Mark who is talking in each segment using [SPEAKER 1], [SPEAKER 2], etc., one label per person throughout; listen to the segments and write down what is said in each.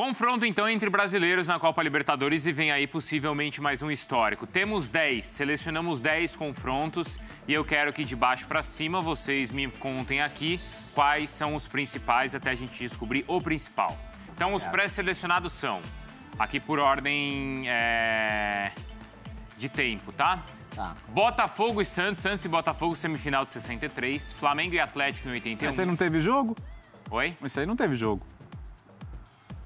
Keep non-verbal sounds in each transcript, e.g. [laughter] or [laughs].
[SPEAKER 1] Confronto então entre brasileiros na Copa Libertadores e vem aí possivelmente mais um histórico. Temos 10, selecionamos 10 confrontos e eu quero que de baixo para cima vocês me contem aqui quais são os principais até a gente descobrir o principal. Então os pré-selecionados são, aqui por ordem é, de tempo, tá? Tá. Botafogo e Santos, Santos e Botafogo semifinal de 63, Flamengo e Atlético em 81. Mas aí não
[SPEAKER 2] teve jogo? Oi? Mas aí não teve jogo.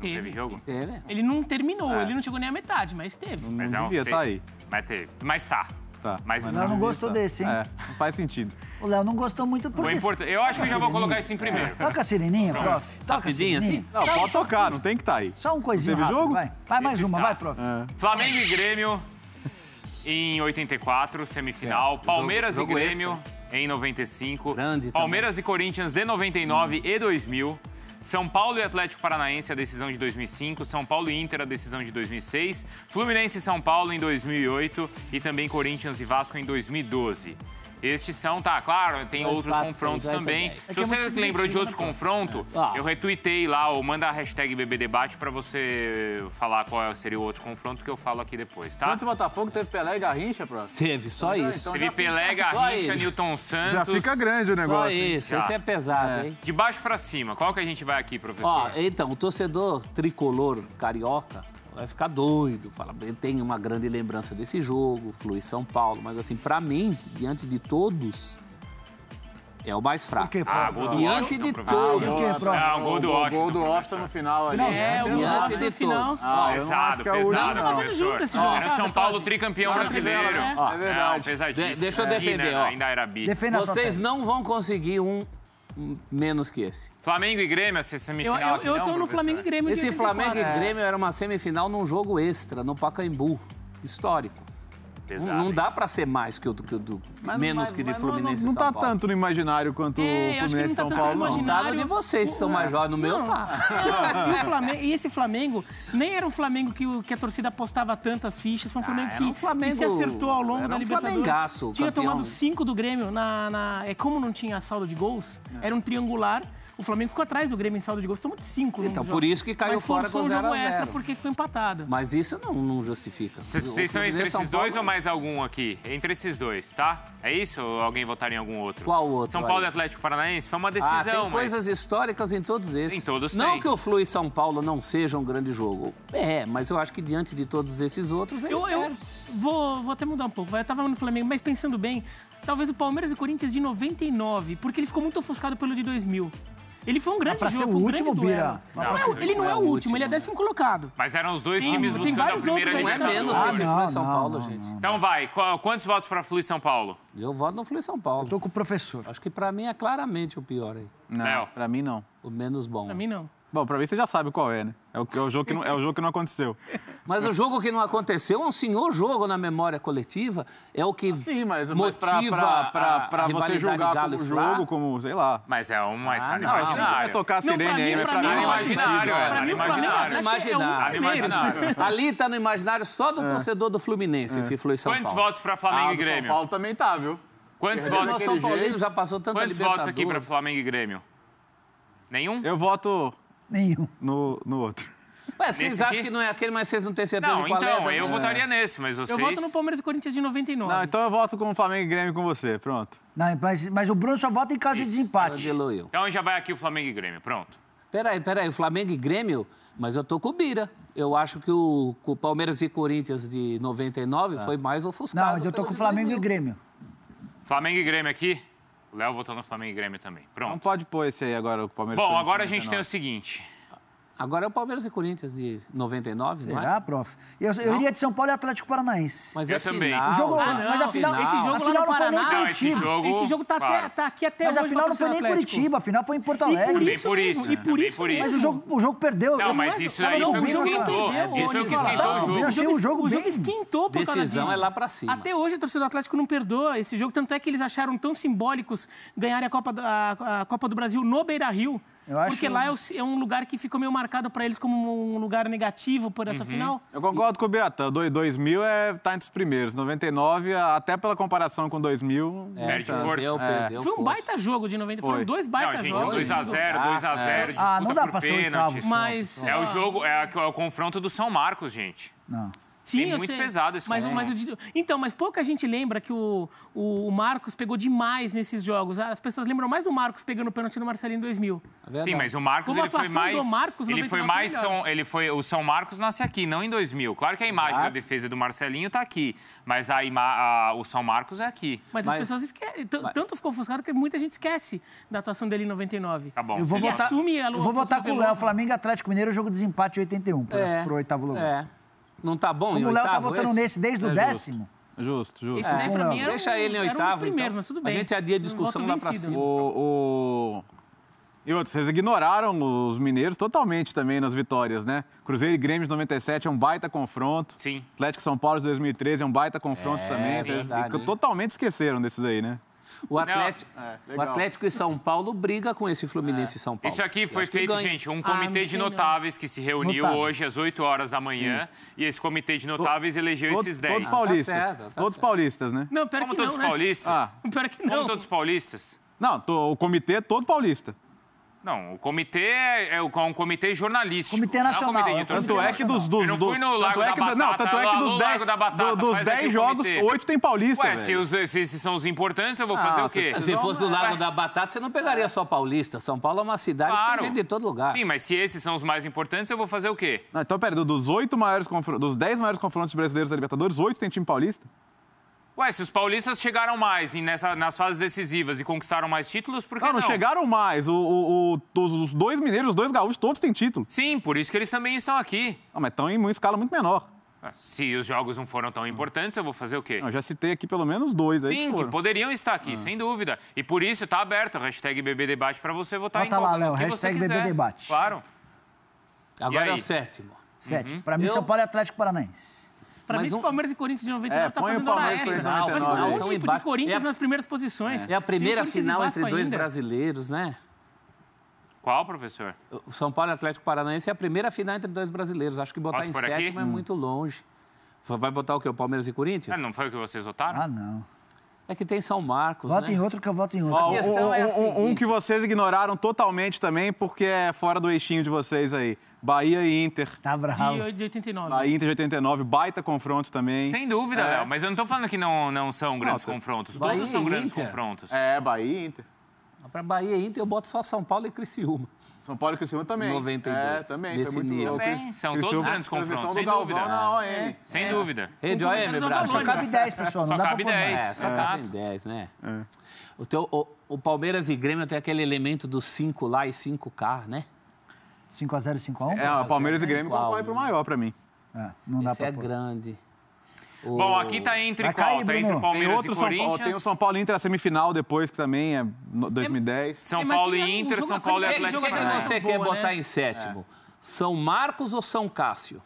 [SPEAKER 1] Teve. teve jogo? Teve. Ele não terminou,
[SPEAKER 2] é. ele
[SPEAKER 3] não chegou nem à metade, mas teve.
[SPEAKER 1] Mas não é um, tá aí. Mas teve. Mas tá. Tá. Mas, mas não, não
[SPEAKER 4] gostou tá. desse, hein? É, não faz sentido. O Léo não gostou muito por isso. Eu acho que já vou colocar esse em primeiro. É. Toca a sireninha, prof. Tá Toca Rapidinho, assim? Não, pode tocar, não tem que estar tá aí. Só um coisinho teve rápido, jogo? vai. Vai mais uma, vai, tá. prof. É.
[SPEAKER 1] Flamengo e Grêmio em 84, semifinal. Palmeiras e Grêmio em 95. Grande Palmeiras também. e Corinthians de 99 hum. e 2000. São Paulo e Atlético Paranaense, a decisão de 2005. São Paulo e Inter, a decisão de 2006. Fluminense e São Paulo em 2008. E também Corinthians e Vasco em 2012. Estes são, tá, claro, tem dois, outros quatro, confrontos também. Se é é você é lembrou de né, outro confronto, ah. eu retuitei lá, ou manda a hashtag #BBDebate Debate pra você falar qual seria o outro confronto que eu falo aqui depois,
[SPEAKER 2] tá? Santos e Botafogo teve Pelé e Garrincha, bro? Teve, só então, isso. Então teve Pelé, Garrincha, Newton Santos. Já fica grande o negócio. Só isso, hein? esse é pesado, é.
[SPEAKER 1] hein? De baixo pra cima, qual que a gente vai aqui, professor? Ó,
[SPEAKER 5] então, o torcedor tricolor carioca vai ficar doido. Fala, ele tenho uma grande lembrança desse jogo, Flui São Paulo, mas assim, para mim, diante de todos, é o mais fraco. Porque, ah, gol do Diante de todos. Ah, gol do O
[SPEAKER 1] Gol do Washington no final ali. É, o Diante de é, todos. É, é ah, pesado, pesado, professor. Era tá, São tá, Paulo tá. tricampeão brasileiro. Né? É verdade. Pesadíssimo. Deixa eu defender, Ainda era bi. Vocês não vão conseguir um
[SPEAKER 5] menos que esse.
[SPEAKER 1] Flamengo e Grêmio, essa semifinal eu, eu, aqui Eu não, tô no Flamengo e Grêmio. Esse Flamengo e Grêmio
[SPEAKER 5] era uma semifinal num jogo extra, no Pacaembu. Histórico. Pesado, não, não dá para ser mais que o, que do, mas, menos mas, que de Fluminense não,
[SPEAKER 2] não, não tá Paulo. tanto no imaginário quanto é, o Fluminense e tá São tá Paulo. Não dá de vocês que são mais é. jovens, no meu tá. E,
[SPEAKER 3] Flamengo, [laughs] e, esse Flamengo nem era um Flamengo que, que a torcida apostava tantas fichas, foi um ah, Flamengo, ah, que, um Flamengo que se acertou ao longo da um Libertadores. Tinha tomado cinco do Grêmio na, na é como não tinha saldo de gols, é. era um triangular o Flamengo ficou atrás do Grêmio em saldo de gols, tomou de 5 Então,
[SPEAKER 5] por isso que caiu Mas fora com 0 a 0 essa
[SPEAKER 3] porque ficou empatada.
[SPEAKER 5] Mas isso não, não justifica.
[SPEAKER 1] Vocês estão entre é esses dois ou mais algum aqui? Entre esses dois, tá? É isso ou alguém votar em algum outro? Qual outro? São Paulo e Atlético Paranaense? Foi uma ah, decisão, ah, tem coisas históricas em todos esses. Em todos Não
[SPEAKER 5] que o Flu e São Paulo não seja um grande jogo. É, mas eu acho que diante de todos esses outros, ele é eu, eu
[SPEAKER 3] vou, vou até mudar um pouco. Eu tava no Flamengo, mas pensando bem, talvez o Palmeiras e Corinthians de 99, porque ele ficou muito ofuscado pelo de 2000. Ele foi um grande pra jogo, ser o último, Bira.
[SPEAKER 1] Não, não, ele não é o último, é
[SPEAKER 3] ele é décimo colocado.
[SPEAKER 1] Mas eram os dois times buscando a primeira Não é menos ah, que né? não, São Paulo, gente. Então vai, quantos votos para Fluir São Paulo? Eu voto no Fluir São Paulo. Eu
[SPEAKER 5] tô com o professor. Acho que para mim é claramente o pior aí. Não, para mim não. O menos bom. Para mim não.
[SPEAKER 2] Bom, pra mim você já sabe qual é, né? É o, é o, jogo, que não, é o jogo que não aconteceu. Mas o jogo que não aconteceu
[SPEAKER 5] é um senhor jogo na memória coletiva. É o que ah, Sim, mas, motiva mas pra, pra, pra, pra você jogar o como jogo,
[SPEAKER 1] como, sei lá. Mas é um mais ah, não, não, imaginário. você tocar a sirene aí, mas pra é é, mim é, é imaginário. mim, imaginário. imaginário.
[SPEAKER 5] Ali tá no imaginário só do é.
[SPEAKER 1] torcedor
[SPEAKER 2] do Fluminense, é. se flui São Quantos Paulo. Quantos votos pra Flamengo ah, e Grêmio? São Paulo
[SPEAKER 1] também tá, viu? Quantos votos? São Paulo já passou Quantos votos aqui pra Flamengo e Grêmio?
[SPEAKER 2] Nenhum? Eu voto... Nenhum. No, no outro.
[SPEAKER 5] Ué, vocês acham que não é aquele, mas vocês não têm certeza Não, de qual então, é, eu né? votaria
[SPEAKER 1] nesse, mas vocês...
[SPEAKER 2] Eu voto no
[SPEAKER 4] Palmeiras e Corinthians de 99. Não, então eu voto com o Flamengo e Grêmio com você, pronto. Não, mas, mas o Bruno só vota em caso Isso. de desempate. Então
[SPEAKER 1] já vai aqui o Flamengo e Grêmio, pronto.
[SPEAKER 4] Peraí,
[SPEAKER 5] peraí, o Flamengo e Grêmio, mas eu tô com o Bira. Eu acho que o, o Palmeiras e Corinthians
[SPEAKER 4] de 99 ah. foi mais ofuscado. Não, mas eu tô com o Flamengo 2000. e Grêmio.
[SPEAKER 1] Flamengo e Grêmio aqui? Léo votou no Flamengo e Grêmio também. Pronto. Não
[SPEAKER 4] pode pôr esse aí agora, o Palmeiras. Bom, agora a gente
[SPEAKER 1] tem o seguinte.
[SPEAKER 4] Agora é o Palmeiras e Corinthians de 99, Será, não é? Será, prof? Eu, eu iria de São Paulo e Atlético Paranaense. Mas é também. Final. O jogo, ah, não, mas a final, final, esse jogo a final lá no Paraná. Não, Curitiba. esse jogo, esse jogo tá, até, tá aqui até mas hoje. Mas a final não foi nem em Curitiba, a final foi em Porto Alegre. E por isso, por isso, e por isso, Mas o jogo, o jogo perdeu. Não, mas isso aí foi o que esquentou. Isso o que esquentou o jogo. o jogo O jogo esquentou por causa disso. decisão é lá pra cima.
[SPEAKER 3] Até hoje a torcida do Atlético não perdoa esse jogo, tanto é que eles acharam tão simbólicos ganharem a Copa do Brasil no Beira-Rio. Acho... Porque lá é, é um lugar que ficou meio marcado para eles como um lugar negativo por essa uhum. final.
[SPEAKER 2] Eu concordo com o Biratã. 2000 é, tá entre os primeiros. 99, até pela comparação com 2000... É, né, perde tá. força. Deu, é. Foi um força.
[SPEAKER 3] baita jogo de 90. Foi. Foram dois baita não, gente, jogos. 2x0, 2x0, ah, é. disputa ah, não dá por pênaltis. Mas, é, o ah.
[SPEAKER 1] jogo, é, é, o confronto do São Marcos, gente. Não. Sim, é muito sei. pesado esse mas, mas
[SPEAKER 3] Então, mas pouca gente lembra que o, o, o, Marcos pegou demais nesses jogos. As pessoas lembram mais do Marcos pegando o pênalti no Marcelinho em 2000. É Sim, mas o Marcos, ele foi mais... Marcos, ele foi é mais... São,
[SPEAKER 1] ele foi, o São Marcos nasce aqui, não em 2000. Claro que a imagem Exato. da defesa do Marcelinho está aqui, mas a, ima, a, o São Marcos é aqui. Mas, mas as pessoas
[SPEAKER 3] esquecem. Mas... Tanto ficou ofuscado que muita gente esquece da atuação dele em 99. Tá bom. Eu vou votar, assume a, eu vou votar com o Léo.
[SPEAKER 4] Flamengo Atlético Mineiro, jogo de desempate 81, para o por oitavo lugar. É. Não tá bom Como o Léo tá votando esse? nesse desde é o décimo.
[SPEAKER 2] Justo, justo. Esse daí é. pra mim era Deixa um, ele em oitavo, um então. mas tudo bem. A gente adia a discussão lá pra cima. O, o... E outros, vocês ignoraram os mineiros totalmente também nas vitórias, né? Cruzeiro e Grêmio de 97 é um baita confronto. Sim. Atlético São Paulo de 2013 é um baita confronto é, também. É vocês totalmente esqueceram desses aí, né? O Atlético,
[SPEAKER 1] é, o Atlético
[SPEAKER 2] e São Paulo briga com esse Fluminense é. e São Paulo. Isso aqui
[SPEAKER 1] foi feito, gente, um ah, comitê ah, de notáveis que se reuniu notáveis. hoje às 8 horas da manhã. Hum. E esse comitê de notáveis elegeu esses 10. Todos paulistas. tá certo, tá
[SPEAKER 2] todos certo. paulistas, né? Não, pera Como que todos não, né? paulistas? Ah.
[SPEAKER 1] [laughs] Pera que não. Como todos
[SPEAKER 2] paulistas? Não, tô, o comitê é todo paulista.
[SPEAKER 1] Não, o comitê é, é, é um comitê jornalístico. Comitê nacional. É um comitê é tanto é que dos, dos eu não fui no é Lago da Batata. É não, tanto é que dos 10 do, jogos, 8 tem paulista, Ué, se, os, se, esses são os importantes, eu vou ah, fazer o quê?
[SPEAKER 5] Se fosse do Lago da Batata, você não pegaria só paulista. São Paulo é uma cidade claro. que tem de todo lugar. Sim, mas se
[SPEAKER 1] esses são os mais importantes, eu vou fazer o quê?
[SPEAKER 2] Não, então, pera, dos 8 maiores dos 10 maiores confrontos brasileiros da Libertadores, 8 tem time paulista?
[SPEAKER 1] Ué, se os paulistas chegaram mais nessa, nas fases decisivas e conquistaram mais títulos, por que não? Não, não chegaram
[SPEAKER 2] mais. O, o, o, os dois mineiros, os dois gaúchos, todos têm título. Sim, por isso que eles também estão aqui. Não, mas estão em uma escala muito menor.
[SPEAKER 1] Ah, se os jogos não foram tão importantes, eu vou fazer o quê? Eu já citei aqui pelo
[SPEAKER 2] menos dois aí. Sim, que, que
[SPEAKER 1] poderiam estar aqui, ah. sem dúvida. E por isso está aberto o hashtag BBDebate para você votar Bota em lá, Léo, hashtag BBDebate. Claro.
[SPEAKER 4] Agora é o sétimo.
[SPEAKER 3] Sétimo. Uhum. Para mim, eu...
[SPEAKER 4] São Paulo é Atlético Paranaense. Para mim, um... se o Palmeiras e Corinthians de 99 é, tá fazendo hora extra.
[SPEAKER 3] Mas qual é tipo de Corinthians é a... nas primeiras posições? É, é a primeira final entre dois
[SPEAKER 5] brasileiros, né? Qual, professor? O São Paulo e Atlético Paranaense é a primeira final entre dois brasileiros. Acho que botar Posso em sétimo aqui? é hum. muito longe. Vai
[SPEAKER 2] botar o quê? O Palmeiras e Corinthians? É, não foi o que vocês votaram? Ah, não. É que tem São Marcos. Vota né? em
[SPEAKER 4] outro que eu voto em outro. Ó, um, um, é seguinte... um,
[SPEAKER 2] que vocês ignoraram totalmente também, porque é fora do eixinho de vocês aí. Bahia e Inter. Tá bravo. De, de 89. Bahia Inter de 89, baita confronto também. Sem dúvida, é. Léo,
[SPEAKER 1] mas eu não tô falando que não, não são grandes Nossa. confrontos. Bahia Todos são grandes Inter. confrontos. É, Bahia e Inter.
[SPEAKER 5] Para Bahia e Inter, eu boto só São Paulo e Criciúma. São Paulo e Criciúma também. 92. É, também. Nesse foi muito Também. São Criciúma, grandes confrontos, sem dúvida. Na OM. É. é. Sem é. dúvida. Rede OM, é Brasil. Só cabe 10, pessoal. Só cabe 10. É, só cabe 10, né? É. O, teu, o, o Palmeiras e Grêmio tem aquele elemento do 5 lá e 5 cá, né?
[SPEAKER 4] 5x0 e 5x1? É, o Palmeiras e Grêmio concorrem o maior para mim. É, não Esse dá pra é pôr. grande.
[SPEAKER 2] O... Bom, aqui tá entre Vai qual? Cair, tá entre o Palmeiras e Corinthians. Paulo, tem o São Paulo Inter a semifinal depois, que também é 2010. São Paulo e Inter, São
[SPEAKER 5] Paulo e é- Atlético. O que, é que você quer né? botar em sétimo? É. São Marcos ou São Cássio?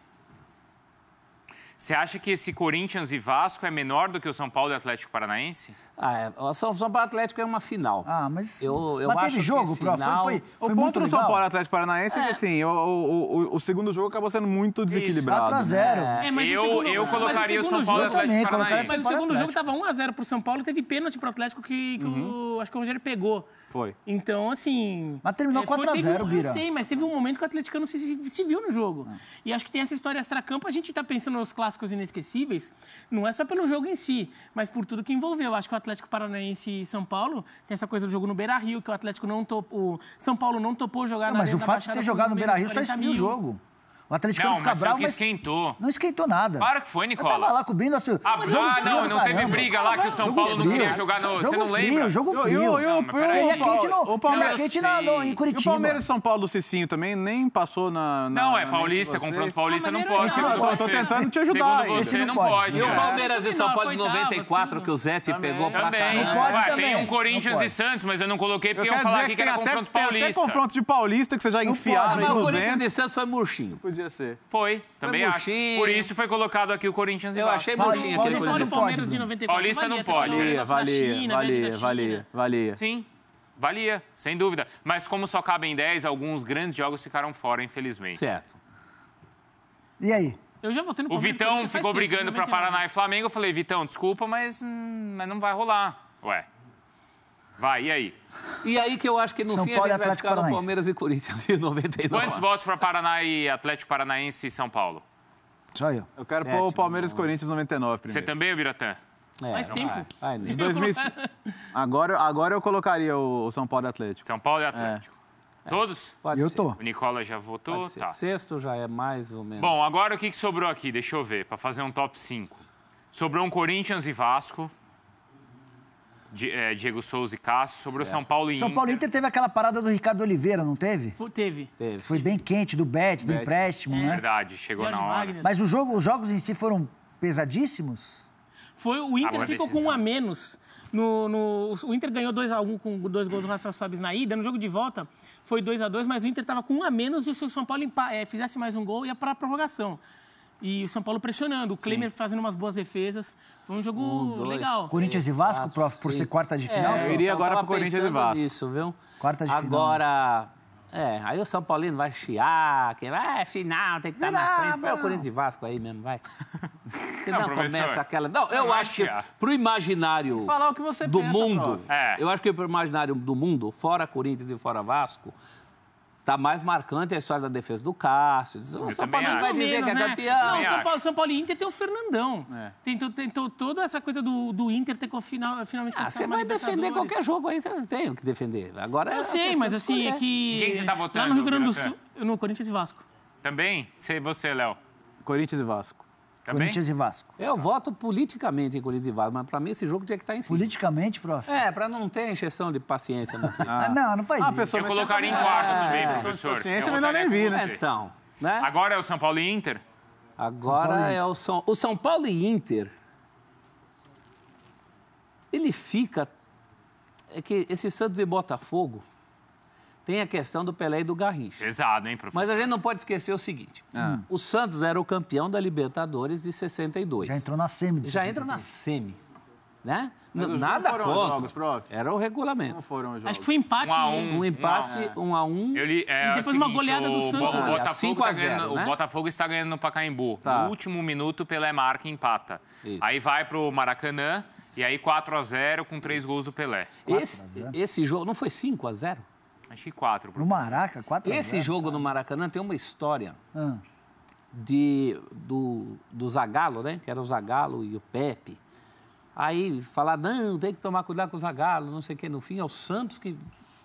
[SPEAKER 1] Você acha que esse Corinthians e Vasco é menor do que o São Paulo e Atlético Paranaense? Ah, é. o São, São Paulo Atlético é
[SPEAKER 2] uma final. Ah, mas.
[SPEAKER 3] Eu, eu mas acho teve jogo, que final... Foi, foi,
[SPEAKER 2] o ponto do São Paulo Atlético Paranaense é, que, é. assim, o, o, o, o, segundo jogo acabou sendo muito desequilibrado. 4x0. Né? É. É, eu, eu colocaria o, São Paulo e Atlético Paranaense. Mas o segundo jogo
[SPEAKER 3] estava 1x0 para o São Paulo e teve pênalti para o Atlético que, que uhum. acho que o Rogério pegou. Foi. Então, assim. Mas terminou 4x0, é, um, Bira. Eu sei, mas teve um momento que o atleticano se, se viu no jogo. É. E acho que tem essa história extra-campo. A gente tá pensando nos clássicos inesquecíveis, não é só pelo jogo em si, mas por tudo que envolveu. Acho que o Atlético Paranaense e São Paulo tem essa coisa do jogo no Beira Rio, que o Atlético não topou. O São Paulo não topou jogar não, na Mas o fato de ter jogado no Beira Rio só esfriou o jogo.
[SPEAKER 4] O Atlético não, fica mas bravo, mas...
[SPEAKER 1] esquentou.
[SPEAKER 4] Não esquentou nada. Para que foi, Nicola. Eu tava lá cobrindo a... Ah, ah frio, não, não teve briga lá que o São Paulo não queria jogar no... Você não lembra? Jogo
[SPEAKER 2] frio, jogo frio. O Palmeiras... quente em Curitiba. E o Palmeiras e São Paulo, o Cicinho também, nem passou na... Não, é paulista, confronto ah, paulista não pode. Ah, então eu tô tentando te ajudar. Segundo você, não pode. E o Palmeiras
[SPEAKER 5] e São Paulo de 94, que o Zete pegou pra caramba. Tem um Corinthians
[SPEAKER 2] e
[SPEAKER 1] Santos, mas eu não coloquei porque iam falar aqui que era confronto paulista. Tem até confronto
[SPEAKER 2] de paulista que você já enfiaram aí no o Corinthians e Santos foi murchinho podia ser. Foi,
[SPEAKER 1] também acho. Por isso foi colocado aqui o Corinthians e Eu Vasco. achei mochinha aquele Paulista não pode, Paulista não pode. Valia, valia, né, valia, valia, Sim, valia, sem dúvida. Mas como só cabem 10, alguns grandes jogos ficaram fora, infelizmente. Certo.
[SPEAKER 3] E aí? Eu já voltei no O Vitão ficou brigando para Paraná
[SPEAKER 1] e Flamengo. Eu falei, Vitão, desculpa, mas, hum, mas não vai rolar. Ué, Vai, e aí? E aí que eu acho que no São fim Paulo a gente vai ficar no
[SPEAKER 2] Palmeiras e Corinthians em 99. Quantos
[SPEAKER 1] votos para Paraná e Atlético Paranaense e São Paulo?
[SPEAKER 2] Só eu. Eu quero pôr o Palmeiras e né? Corinthians 99 primeiro. Você
[SPEAKER 1] também, Biratã? É, Mais tempo. Vai. Vai, 2000...
[SPEAKER 2] [laughs] agora, agora eu colocaria o São Paulo e Atlético. São Paulo e Atlético. É. Todos? Pode eu ser. tô. O
[SPEAKER 1] Nicola já votou. Tá. Sexto
[SPEAKER 2] já é mais ou menos.
[SPEAKER 1] Bom, agora o que, que sobrou aqui? Deixa eu ver, para fazer um top 5. Sobrou um Corinthians e Vasco. É, Diego Souza e Cássio, sobre certo. o São Paulo e São Paulo
[SPEAKER 4] Inter. Inter teve aquela parada do Ricardo Oliveira, não teve? Foi, teve. teve. Foi bem quente, do bet, do empréstimo, é. né? Verdade, chegou Jorge na hora. Wagner. Mas jogo, os jogos em si foram pesadíssimos?
[SPEAKER 3] Foi, o Inter é ficou decisão. com um a
[SPEAKER 4] menos. No, no, o Inter ganhou
[SPEAKER 3] 2x1 um, com dois gols do Rafael Sobis na ida. No jogo de volta, foi 2 a 2 mas o Inter estava com um a menos e se o São Paulo é, fizesse mais um gol, ia para a prorrogação. E o São Paulo pressionando, o Klemer fazendo umas boas defesas. Foi um jogo um, dois, legal. Corinthians e Vasco, quatro, prof,
[SPEAKER 4] por ser quarta de é, final? É, eu iria agora para Corinthians e Vasco. Isso,
[SPEAKER 5] viu? Quarta de agora, final. Agora, é, aí o São Paulino vai chiar, que vai, é final, tem que estar tá na frente. Põe o Corinthians e Vasco aí mesmo, vai. [laughs] Você não, não começa aquela. Não, eu não acho que pro imaginário falar
[SPEAKER 2] o que você do pensa, mundo,
[SPEAKER 5] é. eu acho que pro imaginário do mundo, fora Corinthians e fora Vasco, tá mais marcante a história da defesa do Cássio. O São Paulo vai dizer que é né? campeão. Não, São Paulo,
[SPEAKER 3] São Paulo e Inter tem o Fernandão. É. Tem, tem to, toda essa coisa do, do Inter ter final, finalmente... Ah, você vai defender qualquer jogo
[SPEAKER 5] aí, você tem o que defender. Agora Eu é sei, mas assim, é que... Quem você tá votando? Lá no Rio Grande do Sul,
[SPEAKER 1] no Corinthians e Vasco. Também? Sei você, Léo. Corinthians e Vasco. Também? Tá Corinthians e Vasco.
[SPEAKER 5] Eu voto politicamente em Corinthians e Vasco, mas para mim esse jogo tinha que estar tá em cima. Politicamente, prof? É, para não ter injeção de paciência no Twitter. [laughs] Ah.
[SPEAKER 1] Não, não faz ah, isso. Ah, eu colocaria em
[SPEAKER 2] quarto é... também, professor.
[SPEAKER 5] Paciência é melhor nem vir, né? Então,
[SPEAKER 1] né? Agora é o São Paulo e Inter? Agora é o São... O São Paulo e
[SPEAKER 5] Inter, ele fica... É que esse Santos e Botafogo tem a questão do Pelé e do Garrincha. Pesado, hein, professor? Mas a gente não pode esquecer o seguinte: ah. o Santos era o campeão da Libertadores de 62. Já entrou
[SPEAKER 4] na semi. Já entra na semi. Né? Nada foram contra. Jogos,
[SPEAKER 5] prof? Era o regulamento.
[SPEAKER 3] Não foram os jogos. Acho que foi empate. Um, a um, um empate, é. um a um. Eu
[SPEAKER 1] li, é,
[SPEAKER 4] e é depois uma goleada do Santos.
[SPEAKER 3] O, Botafogo, tá
[SPEAKER 1] 0, né? o Botafogo está ganhando no Pacaembu. Tá. No último minuto, Pelé marca e empata. Isso. Aí vai para o Maracanã e aí 4 a 0 com três gols do Pelé. Esse,
[SPEAKER 5] esse jogo não foi 5 a 0 Acho que quatro, professor.
[SPEAKER 4] No Maraca, quatro Esse jogo
[SPEAKER 5] cara. no Maracanã tem uma história ah. de, do, do Zagalo, né? Que era o Zagalo e o Pepe. Aí falar, não, tem que tomar cuidado com o Zagalo, não sei o quê. No fim, é o Santos que,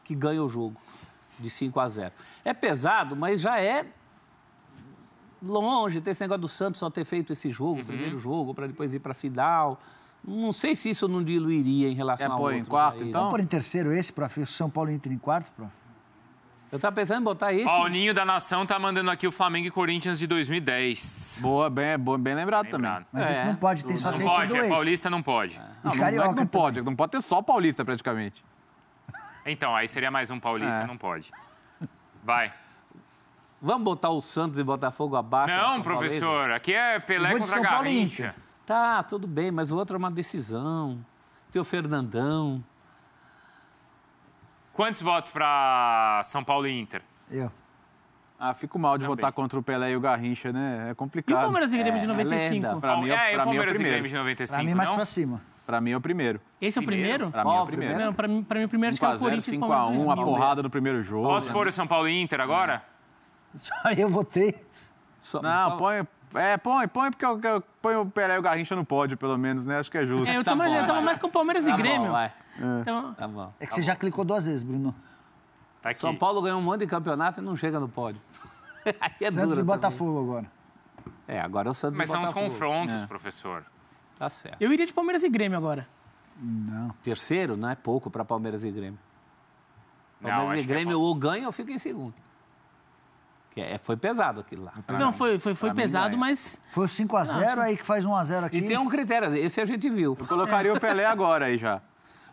[SPEAKER 5] que ganha o jogo de 5 a 0. É pesado, mas já é longe. ter esse negócio do Santos só ter feito esse jogo, uhum. primeiro jogo, para depois ir para a final. Não sei se isso não diluiria em relação é, ao É outro. Em quarto, então? Vamos pôr em
[SPEAKER 4] terceiro esse, prof. O São Paulo entra em quarto, prof. Eu tava pensando em botar esse. Paulinho
[SPEAKER 1] da Nação tá mandando aqui o Flamengo e Corinthians de 2010.
[SPEAKER 2] Boa, bem, é bem lembrado, lembrado.
[SPEAKER 1] também. Mas é, isso não
[SPEAKER 2] pode, tem só Não pode, é paulista, não pode. É. Não, e carioca não, é não pode, não pode ter só paulista praticamente.
[SPEAKER 1] Então, aí seria mais um paulista, é. não pode. Vai.
[SPEAKER 5] Vamos botar o Santos e Botafogo abaixo? Não, é professor,
[SPEAKER 1] aqui é Pelé contra a Garrincha.
[SPEAKER 5] Tá, tudo bem, mas o outro é uma decisão. Tem o Fernandão.
[SPEAKER 1] Quantos votos para São Paulo e Inter?
[SPEAKER 2] Eu. Ah, fico mal de Também. votar contra o Pelé e o Garrincha, né? É complicado. E o Palmeiras e é, Grêmio é, de 95? É pra mim, é, é pra é o Palmeiras é o primeiro. e Grêmio de 95, Pra mim, mais não? pra cima. Pra mim é o primeiro. Esse é o primeiro? Pra mim é o primeiro. Não, pra mim, pra mim o primeiro acho que é o Corinthians. 5x1, a, a porrada no primeiro jogo. Posso pôr o São
[SPEAKER 1] Paulo e Inter agora?
[SPEAKER 2] É. [laughs] Só eu votei. Só, não, só... põe, é, põe, põe, porque eu, eu põe o Pelé e o Garrincha no pódio, pelo menos, né? Acho que é justo. É, eu tô, tá mais, eu tô mais com Palmeiras tá e Grêmio. Bom, é. Então... Tá bom.
[SPEAKER 4] É que tá você bom. já clicou duas vezes, Bruno.
[SPEAKER 5] Tá São Paulo ganhou um monte de campeonato e não chega no pódio.
[SPEAKER 3] [laughs] Aí
[SPEAKER 4] é Santos e Botafogo agora.
[SPEAKER 5] É, agora é o Santos Mas e Botafogo. Mas são os confrontos, é.
[SPEAKER 3] professor. Tá certo. Eu iria de Palmeiras e Grêmio agora.
[SPEAKER 5] Não. Terceiro não é pouco para Palmeiras e Grêmio. Palmeiras não, e é
[SPEAKER 3] Grêmio é ou ganha ou fica em segundo.
[SPEAKER 5] É, foi pesado aquilo lá. Não, mim. foi, foi, foi pra pesado, é.
[SPEAKER 4] mas. Foi 5x0, aí que faz 1x0 aqui. E tem um
[SPEAKER 5] critério, esse a gente viu. Eu colocaria o Pelé agora aí já.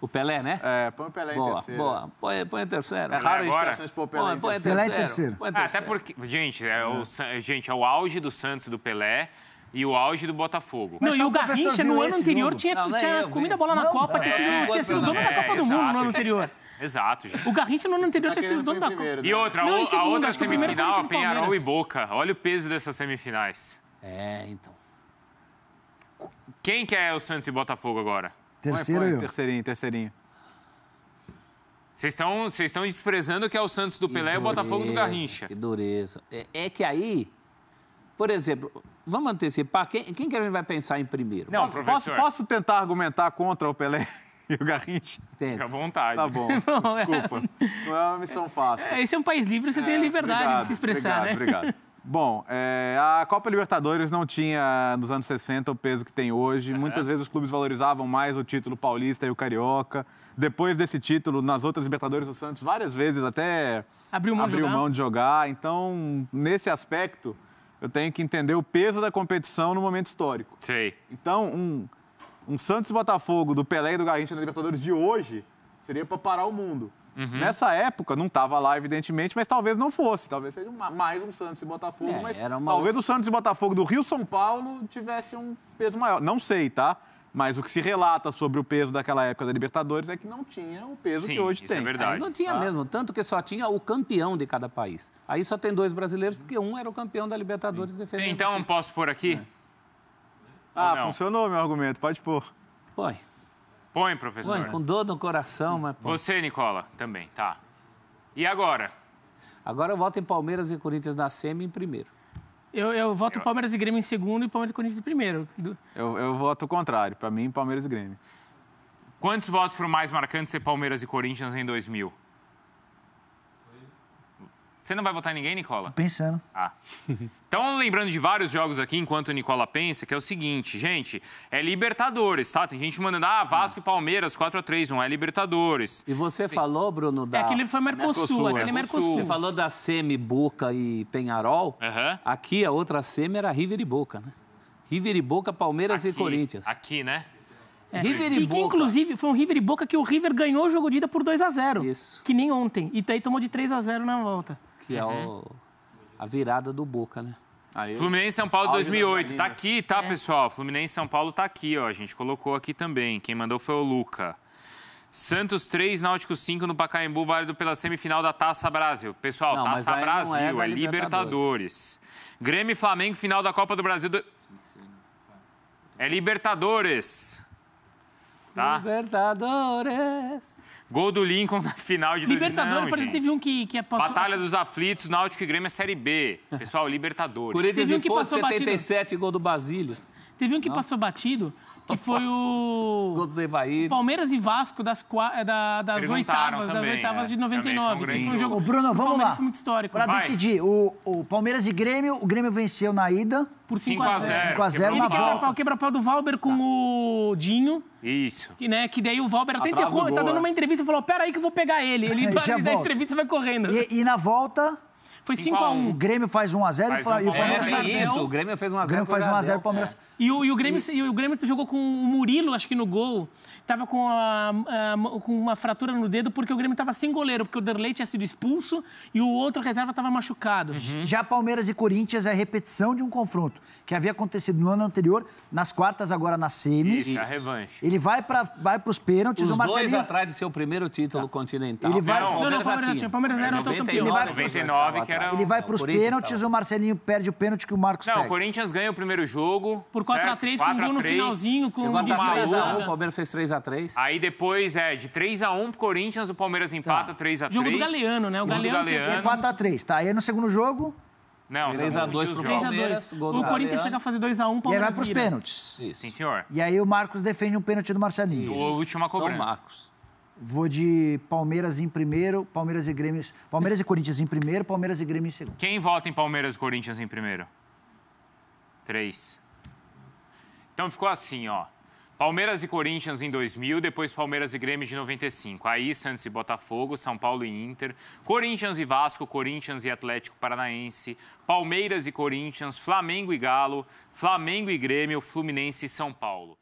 [SPEAKER 5] O Pelé, né? É, põe o Pelé boa, em terceiro. Boa,
[SPEAKER 1] põe, põe em terceiro. É raro agora. pôr o Pelé, põe,
[SPEAKER 5] em põe
[SPEAKER 4] terceiro. Pelé em terceiro.
[SPEAKER 5] Põe em terceiro.
[SPEAKER 1] Ah, até porque, gente é, o, é. gente, é o auge do Santos e do Pelé. E o auge do Botafogo. Não, e o Garrincha, no ano anterior, jogo. tinha,
[SPEAKER 3] não, né, tinha comido a bola na Copa, é, tinha sido, é, tinha sido dono da é, Copa do Mundo no
[SPEAKER 1] ano anterior. Exato, gente.
[SPEAKER 3] O Garrincha no ano anterior tinha sido dono da Copa. Né? E outra, não, a, segundo, a outra é semifinal, Penharol
[SPEAKER 1] e Boca. Olha o peso dessas semifinais. É, então. Quem que é o Santos e Botafogo agora?
[SPEAKER 2] Terceiro, põe, põe, Terceirinho, terceirinho.
[SPEAKER 1] Vocês estão desprezando que é o Santos do Pelé e o Botafogo do Garrincha.
[SPEAKER 2] Que dureza.
[SPEAKER 5] É, é, que aí, por exemplo, vamos antecipar, quem, quem que a gente vai pensar em primeiro?
[SPEAKER 3] Não, posso, professor. Posso, posso
[SPEAKER 2] tentar argumentar contra o Pelé? [laughs] E o Garrincha? Tenta. Fica à vontade. Tá bom. [laughs] Desculpa.
[SPEAKER 3] É... Não é uma missão fácil. É, esse é um país livre, você é, tem a liberdade obrigado, de se expressar, obrigado, né? Obrigado.
[SPEAKER 2] [laughs] Bom, é, a Copa Libertadores não tinha nos anos 60 o peso que tem hoje. Muitas vezes os clubes valorizavam mais o título paulista e o carioca. Depois desse título, nas outras Libertadores, o Santos várias vezes até abriu mão, abriu de, mão jogar. de jogar. Então, nesse aspecto, eu tenho que entender o peso da competição no momento histórico. Sei. Então, um, um Santos Botafogo do Pelé e do Garrincha na Libertadores de hoje seria para parar o mundo. Uhum. Nessa época, não estava lá, evidentemente, mas talvez não fosse. Talvez seja uma, mais um Santos e Botafogo, é, mas uma... talvez o Santos e Botafogo do Rio São Paulo tivesse um peso maior. Não sei, tá? Mas o que se relata sobre o peso daquela época da Libertadores é que não tinha o peso Sim, que hoje isso é tem. É verdade. não tinha tá?
[SPEAKER 5] mesmo, tanto que só tinha o campeão de cada país. Aí só tem dois brasileiros,
[SPEAKER 1] porque um era o campeão da Libertadores defendendo. Então, posso pôr aqui? É. Ah,
[SPEAKER 5] funcionou meu argumento, pode pôr. Põe.
[SPEAKER 1] Põe, professor. Põe, com
[SPEAKER 5] dor no coração, mas
[SPEAKER 1] põe. Você, Nicola, também, tá. E agora?
[SPEAKER 5] Agora eu voto
[SPEAKER 3] em Palmeiras e Corinthians na semi em primeiro. Eu, eu voto eu... Palmeiras e Grêmio em segundo e Palmeiras e Corinthians em primeiro.
[SPEAKER 1] Eu, eu voto o contrário. Para mim, Palmeiras e Grêmio. Quantos votos para o mais marcante ser Palmeiras e Corinthians em 2000? Você não vai votar em ninguém, Nicola? Tô pensando. Ah. [laughs] Então, lembrando de vários jogos aqui, enquanto o Nicola pensa, que é o seguinte, gente, é Libertadores, tá? Tem gente mandando, ah, Vasco e Palmeiras, 4x3, não é Libertadores. E
[SPEAKER 5] você Tem... falou, Bruno, é da... É, aquele foi Mercosul, Mercosul aquele é é Mercosul. Você falou da Semi, Boca e Penharol. Uhum. Aqui, a outra Semi era River e Boca, né? River e Boca, Palmeiras aqui, e Corinthians.
[SPEAKER 1] Aqui, né? É.
[SPEAKER 3] River e, e que, Boca. inclusive, foi um River e Boca que o River ganhou o jogo de ida por 2 a 0 Isso. Que nem ontem. E daí tomou de 3 a 0 na volta
[SPEAKER 1] que é uhum. a
[SPEAKER 3] virada do Boca, né?
[SPEAKER 1] Aí, Fluminense São Paulo 2008. Tá aqui, tá, é. pessoal? Fluminense São Paulo tá aqui, ó. A gente colocou aqui também. Quem mandou foi o Luca. Santos 3, Náutico 5 no Pacaembu, válido pela semifinal da Taça Brasil. Pessoal, não, Taça Brasil é, é Libertadores. Libertadores. Grêmio e Flamengo, final da Copa do Brasil. Do... É Libertadores. Tá? Libertadores. Gol do Lincoln [laughs] na final de Libertadores, por exemplo, teve um que, que é passou... Batalha dos Aflitos, Náutico e Grêmio é Série B. Pessoal, Libertadores. Corinthians teve um que passou 77,
[SPEAKER 3] batido. gol do Basílio. Teve um que Não. passou batido que foi o. Gol do Palmeiras e Vasco das, eh, da, das oitavas, também, das oitavas é, de 99. Foi um, foi um jogo. O Bruno, vamos lá.
[SPEAKER 4] muito histórico. Para decidir, o, o Palmeiras e Grêmio, o Grêmio venceu na ida por 5x0. 5x0 na volta. O quebra-pau do Valber com tá. o Dinho.
[SPEAKER 3] Isso. Que, né, que daí o Valber até interrompeu, tá dando uma é.
[SPEAKER 4] entrevista e falou, peraí que eu vou pegar ele. Ele da [laughs] entrevista vai correndo. E, e na volta... Foi 5x1. O Grêmio faz 1x0 e o Palmeiras... É, isso, o
[SPEAKER 3] Grêmio fez 1x0 O Grêmio faz 1x0 e o Palmeiras... E o, e o Grêmio, e... o Grêmio jogou com o Murilo, acho que no gol. Tava com, a, a, com uma fratura no dedo
[SPEAKER 4] porque o Grêmio tava sem goleiro, porque o Derlei tinha sido expulso e o outro reserva tava machucado. Uhum. Já Palmeiras e Corinthians é a repetição de um confronto que havia acontecido no ano anterior, nas quartas, agora nas semis. Isso, a revanche. Ele vai para vai os pênaltis. Os o Marcelinho... dois
[SPEAKER 5] atrás de seu primeiro título tá.
[SPEAKER 1] continental. Ele
[SPEAKER 4] vai... Não, não, Palmeiras, Palmeiras era o campeão. Ele 99, que era... Ele vai para os pênaltis, o Marcelinho perde o pênalti que o Marcos Não, pega. o
[SPEAKER 1] Corinthians ganha o primeiro jogo. Por 4x3 com um gol no finalzinho, com o Malu. O Palmeiras fez 3x3. Aí depois, é, de 3x1 pro Corinthians, o Palmeiras empata tá. 3x3. Né? Jogo do Galeano, né? O Galeano, Galeano.
[SPEAKER 4] 4x3, tá? Aí é no segundo jogo... Não,
[SPEAKER 1] 3x2 pro
[SPEAKER 3] Palmeiras, O Corinthians chega a fazer
[SPEAKER 4] 2x1, pro Palmeiras E aí vai pros vira. pênaltis.
[SPEAKER 1] Isso. Sim,
[SPEAKER 3] senhor.
[SPEAKER 4] E aí o Marcos defende um pênalti do Marcelinho. O última cobrança. São Marcos. Vou de Palmeiras em primeiro, Palmeiras e Grêmio. Palmeiras e Corinthians em primeiro, Palmeiras e Grêmio em segundo.
[SPEAKER 1] Quem vota em Palmeiras e Corinthians em primeiro? Três. Então ficou assim, ó. Palmeiras e Corinthians em 2000, depois Palmeiras e Grêmio de 95. Aí Santos e Botafogo, São Paulo e Inter, Corinthians e Vasco, Corinthians e Atlético Paranaense, Palmeiras e Corinthians, Flamengo e Galo, Flamengo e Grêmio, Fluminense e São Paulo.